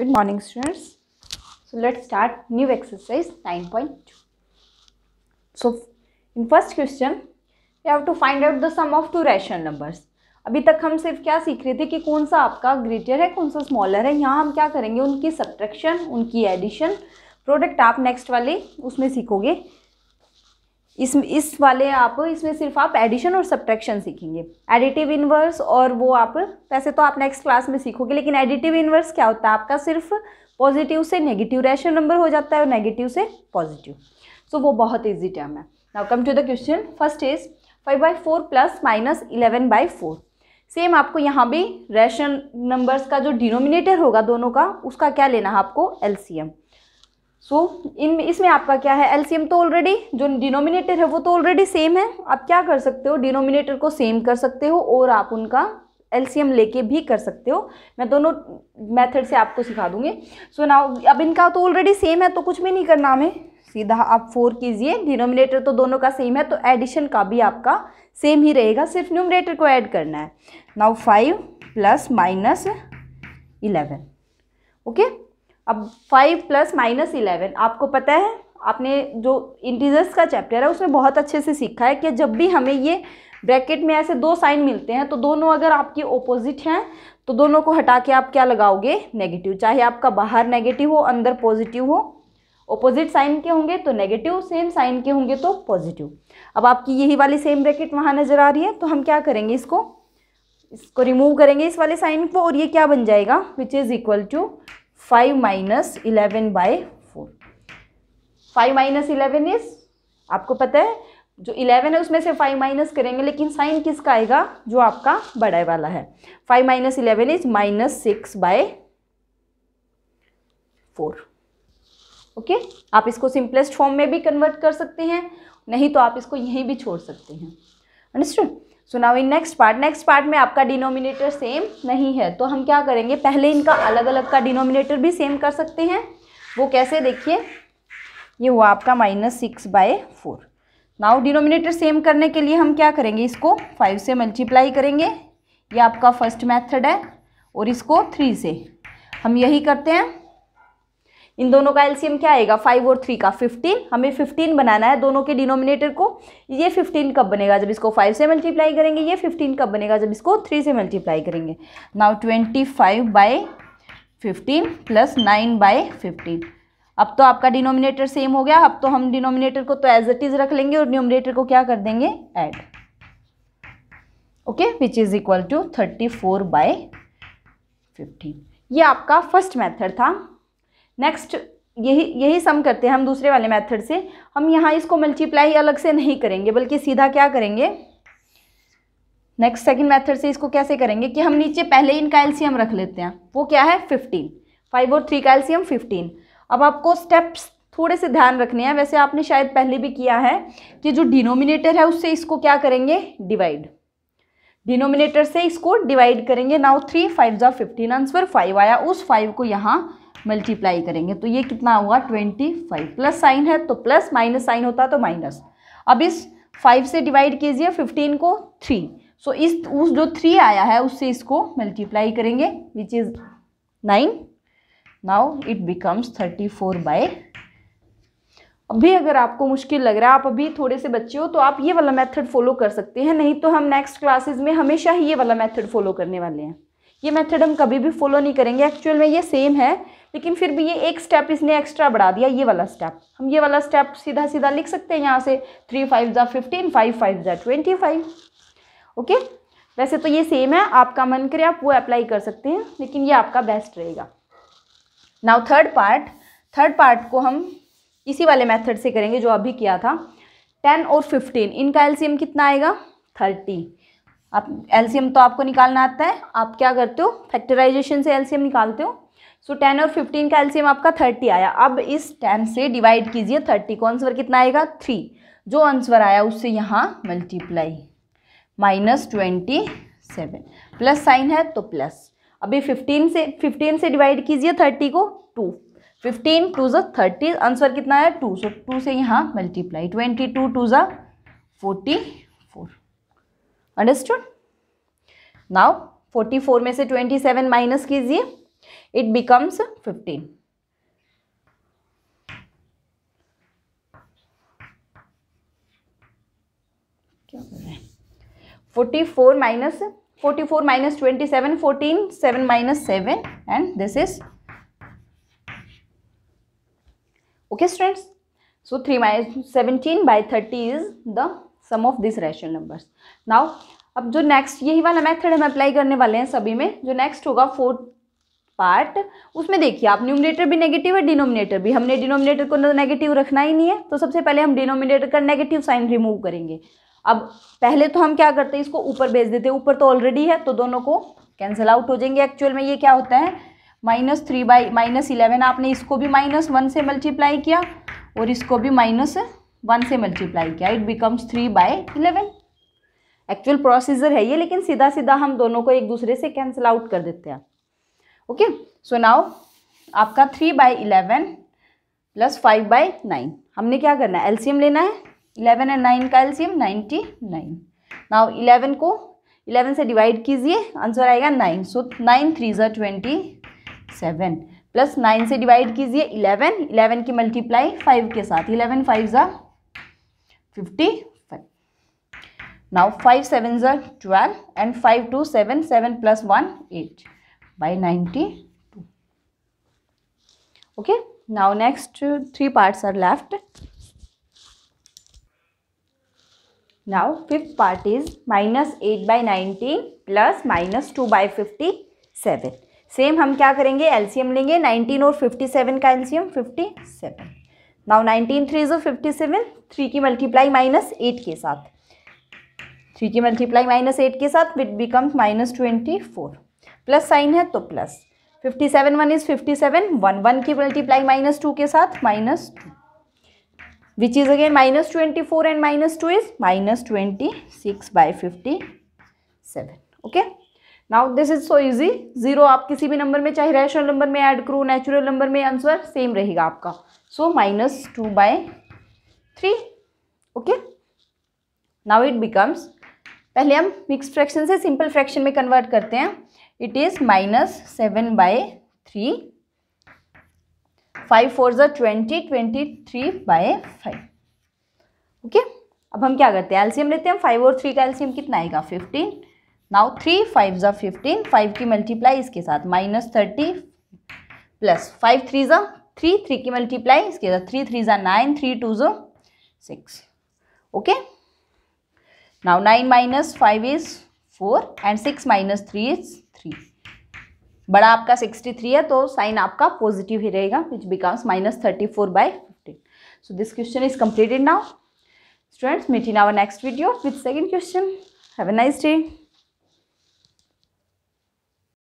Good morning students. So let's start new exercise 9.2. So in first question you have to find out the sum of two rational numbers. अभी तक हम सिर्फ क्या सीख रहे थे कि कौन सा आपका ग्रेटर है कौन सा स्मॉलर है यहाँ हम क्या करेंगे उनकी सब्ट्रैक्शन उनकी एडिशन प्रोडक्ट आप नेक्स्ट वाले उसमें सीखोगे इस इस वाले आप इसमें सिर्फ आप एडिशन और सब्ट्रैक्शन सीखेंगे एडिटिव इन्वर्स और वो आप वैसे तो आप नेक्स्ट क्लास में सीखोगे लेकिन एडिटिव इन्वर्स क्या होता है आपका सिर्फ पॉजिटिव से नेगेटिव रेशन नंबर हो जाता है और नेगेटिव से पॉजिटिव सो so, वो बहुत ईजी टर्म है now come to the question first is five by four plus minus eleven by four same आपको यहाँ भी रेशन नंबर्स का जो डिनोमिनेटर होगा दोनों का उसका क्या लेना है आपको एलसीएम सो so, इन इसमें आपका क्या है एलसीएम तो ऑलरेडी जो डिनोमिनेटर है वो तो ऑलरेडी सेम है आप क्या कर सकते हो डिनोमिनेटर को सेम कर सकते हो और आप उनका एलसीएम लेके भी कर सकते हो मैं दोनों मेथड से आपको सिखा दूंगी सो so नाउ अब इनका तो ऑलरेडी सेम है तो कुछ भी नहीं करना हमें सीधा आप फोर कीजिए डिनोमिनेटर तो दोनों का सेम है तो एडिशन का भी आपका सेम ही रहेगा सिर्फ न्यूमिनेटर को ऐड करना है now five plus minus eleven okay अब फाइव प्लस माइनस इलेवन आपको पता है आपने जो इंटीजर्स का चैप्टर है उसमें बहुत अच्छे से सीखा है कि जब भी हमें ये ब्रैकेट में ऐसे दो साइन मिलते हैं तो दोनों अगर आपके ओपोजिट हैं तो दोनों को हटा के आप क्या लगाओगे नेगेटिव चाहे आपका बाहर नेगेटिव हो अंदर पॉजिटिव हो ओपोजिट साइन के होंगे तो नेगेटिव सेम साइन के होंगे तो पॉजिटिव अब आपकी यही वाली सेम ब्रैकेट वहाँ नज़र आ रही है तो हम क्या करेंगे इसको इसको रिमूव करेंगे इस वाले साइन को और ये क्या बन जाएगा which is equal to five minus eleven by four five minus eleven is आपको पता है जो इलेवन है उसमें से फाइव माइनस करेंगे लेकिन साइन किसका आएगा जो आपका बड़ा वाला है five minus eleven is minus six by four okay आप इसको सिंपलेस्ट फॉर्म में भी कन्वर्ट कर सकते हैं नहीं तो आप इसको यहीं भी छोड़ सकते हैं understood so now in next part next part में आपका डिनोमिनेटर सेम नहीं है तो हम क्या करेंगे पहले इनका अलग अलग का डिनोमिनेटर भी सेम कर सकते हैं वो कैसे देखिए ये हुआ आपका minus six by four now denominator same करने के लिए हम क्या करेंगे इसको फाइव से मल्टीप्लाई करेंगे ये आपका फर्स्ट मैथड है और इसको थ्री से हम यही करते हैं इन दोनों का एलसीएम क्या आएगा फाइव और थ्री का फिफ्टीन हमें फिफ्टीन बनाना है दोनों के डिनोमिनेटर को ये फिफ्टीन कब बनेगा जब इसको फाइव से मल्टीप्लाई करेंगे ये फिफ्टीन कब बनेगा जब इसको थ्री से मल्टीप्लाई करेंगे now twenty five by fifteen plus nine by fifteen अब तो आपका डिनोमिनेटर सेम हो गया अब तो हम डिनोमिनेटर को तो एज इट इज़ रख लेंगे और डिनोमिनेटर को क्या कर देंगे add okay which is equal to thirty four by fifteen ये आपका फर्स्ट मेथड था नेक्स्ट यही यही सम करते हैं हम दूसरे वाले मेथड से हम यहाँ इसको मल्टीप्लाई अलग से नहीं करेंगे बल्कि सीधा क्या करेंगे नेक्स्ट सेकंड मेथड से इसको कैसे करेंगे कि हम नीचे पहले ही इनका एल्सियम रख लेते हैं वो क्या है फिफ्टीन फाइव और थ्री का एल्सियम फिफ्टीन अब आपको स्टेप्स थोड़े से ध्यान रखने हैं वैसे आपने शायद पहले भी किया है कि जो डिनोमिनेटर है उससे इसको क्या करेंगे डिवाइड डिनोमिनेटर से इसको डिवाइड करेंगे नाउ थ्री फाइव जो फिफ्टीन आंसर फाइव आया उस फाइव को यहाँ मल्टीप्लाई करेंगे तो ये कितना हुआ ट्वेंटी फाइव प्लस साइन है तो प्लस माइनस साइन होता तो माइनस अब इस फाइव से डिवाइड कीजिए फिफ्टीन को थ्री सो so इस उस जो थ्री आया है उससे इसको मल्टीप्लाई करेंगे which is nine now it becomes thirty four by अभी अगर आपको मुश्किल लग रहा है आप अभी थोड़े से बच्चे हो तो आप ये वाला मेथड फॉलो कर सकते हैं नहीं तो हम नेक्स्ट क्लासेस में हमेशा ही ये वाला मेथड फॉलो करने वाले हैं ये मेथड हम कभी भी फॉलो नहीं करेंगे एक्चुअल में ये सेम है लेकिन फिर भी ये एक स्टेप इसने एक्स्ट्रा बढ़ा दिया ये वाला स्टेप हम ये वाला स्टेप सीधा सीधा लिख सकते हैं यहाँ से थ्री फाइव ज़ा फिफ्टीन फाइव फाइव ज़ा ट्वेंटी फाइव ओके वैसे तो ये सेम है आपका मन करे आप वो अप्लाई कर सकते हैं लेकिन ये आपका बेस्ट रहेगा now third part third part को हम इसी वाले मेथड से करेंगे जो अभी किया था टेन और फिफ्टीन इनका एलसीएम कितना आएगा थर्टी आप एलसीएम तो आपको निकालना आता है आप क्या करते हो फैक्टराइजेशन से एलसीएम निकालते हो सो टेन और फिफ्टीन का एलसीएम आपका थर्टी आया अब इस टेन से डिवाइड कीजिए थर्टी को आंसर कितना आएगा थ्री जो आंसर आया उससे यहाँ multiply minus twenty seven plus sign है तो प्लस अभी फिफ्टीन से फिफ्टीन से डिवाइड कीजिए थर्टी को टू फिफ्टीन टू ज थर्टी आंसर कितना है टू सो टू से यहाँ मल्टीप्लाई ट्वेंटी टू टू ज़ा forty four understood now forty four में से ट्वेंटी सेवन माइनस कीजिए it becomes 15 forty four minus forty four minus twenty seven fourteen seven minus seven and this is okay students so 3 minus 17 by 30 is the sum of these rational numbers now अब जो next यही वाला method हम apply करने वाले हैं सभी में जो नेक्स्ट होगा फोर पार्ट उसमें देखिए आप न्यूमिनेटर भी नेगेटिव है डिनोमिनेटर भी हमने डिनोमिनेटर को नेगेटिव रखना ही नहीं है तो सबसे पहले हम डिनोमिनेटर का नेगेटिव साइन रिमूव करेंगे अब पहले तो हम क्या करते हैं इसको ऊपर भेज देते हैं ऊपर तो ऑलरेडी है तो दोनों को कैंसिल आउट हो जाएंगे एक्चुअल में ये क्या होता है minus three by minus eleven आपने इसको भी माइनस वन से मल्टीप्लाई किया और इसको भी माइनस वन से मल्टीप्लाई किया it becomes three by eleven actual procedure है ये लेकिन सीधा सीधा हम दोनों को एक दूसरे से कैंसिल आउट कर देते हैं ओके सो नाउ आपका three by eleven plus five by nine हमने क्या करना है एलसीएम लेना है इलेवन एंड नाइन का LCM ninety nine now eleven को इलेवन से डिवाइड कीजिए आंसर आएगा नाइन सो नाइन थ्री जो ट्वेंटी सेवन प्लस नाइन से डिवाइड कीजिए इलेवन इलेवन की मल्टीप्लाई फाइव के साथ इलेवन फाइव ज़ा fifty five now five seven ज़ा twelve and five to seven seven plus one eight by 92 okay now next three parts are left now fifth part is minus 8 by 19 plus minus 2 by 57 same हम क्या करेंगे LCM लेंगे 19 और 57 का LCM 57 now 19 three जो fifty seven three की multiply minus eight के साथ थ्री की मल्टीप्लाई माइनस एट के साथ it becomes minus twenty four plus sign है तो plus fifty seven one is fifty seven one one की मल्टीप्लाई माइनस टू के साथ minus two which is again minus twenty four and minus two is minus twenty six by fifty seven okay now this is so easy zero आप किसी भी number में चाहे rational number में add करो natural number में answer same रहेगा आपका so minus two by three okay now it becomes पहले हम मिक्स फ्रैक्शन से सिंपल फ्रैक्शन में कन्वर्ट करते हैं it is minus seven by three five four जो twenty twenty three by five okay अब हम क्या करते हैं एल्सियम लेते हैं फाइव और थ्री का एल्सियम कितना आएगा फिफ्टीन नाउ थ्री फाइव ज़ा फिफ्टीन फाइव की मल्टीप्लाई इसके साथ minus thirty plus five three ज़ा थ्री थ्री की मल्टीप्लाई इसके साथ थ्री थ्री ज़ा नाइन थ्री टू ज़ो six okay Now 9 minus 5 is 4 and 6 minus 3 is 3. बड़ा आपका 63 है तो साइन आपका पॉजिटिव ही रहेगा which becomes minus thirty four by fifteen so this question is completed now students meet in our next video with second question have a nice day